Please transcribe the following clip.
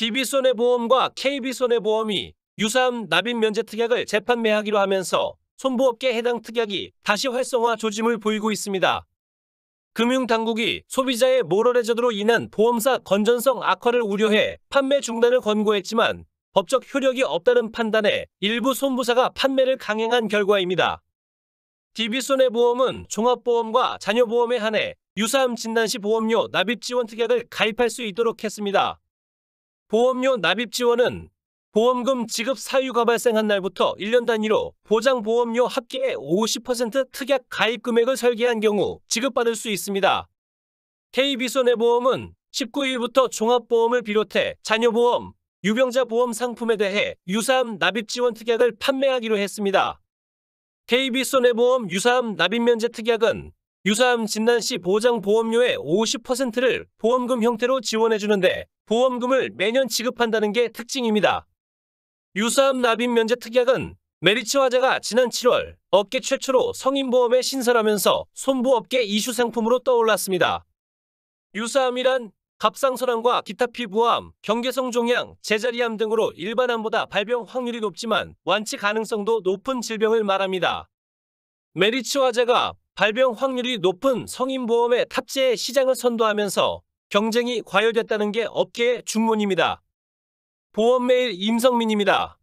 DB손해보험과 KB손해보험이 유사한 납입 면제 특약을 재판매하기로 하면서 손보업계 해당 특약이 다시 활성화 조짐을 보이고 있습니다. 금융당국이 소비자의 모럴해저드로 인한 보험사 건전성 악화를 우려해 판매 중단을 권고했지만 법적 효력이 없다는 판단에 일부 손보사가 판매를 강행한 결과입니다. DB손해보험은 종합보험과 자녀보험에 한해 유사암 진단 시 보험료 납입지원 특약을 가입할 수 있도록 했습니다. 보험료 납입 지원은 보험금 지급 사유가 발생한 날부터 1년 단위로 보장보험료 합계의 50% 특약 가입 금액을 설계한 경우 지급받을 수 있습니다. KB손해보험은 19일부터 종합보험을 비롯해 자녀보험, 유병자 보험 상품에 대해 유사함 납입 지원 특약을 판매하기로 했습니다. KB손해보험 유사함 납입 면제 특약은 유사암 진단 시 보장 보험료의 50%를 보험금 형태로 지원해주는데 보험금을 매년 지급한다는 게 특징입니다. 유사암 납입 면제 특약은 메리츠 화재가 지난 7월 업계 최초로 성인보험에 신설하면서 손보업계 이슈 상품으로 떠올랐습니다. 유사암이란 갑상선암과 기타 피부암, 경계성 종양, 제자리암 등으로 일반암보다 발병 확률이 높지만 완치 가능성도 높은 질병을 말합니다. 메리츠 화재가 발병 확률이 높은 성인보험의 탑재 시장을 선도하면서 경쟁이 과열됐다는 게 업계의 주문입니다 보험메일 임성민입니다.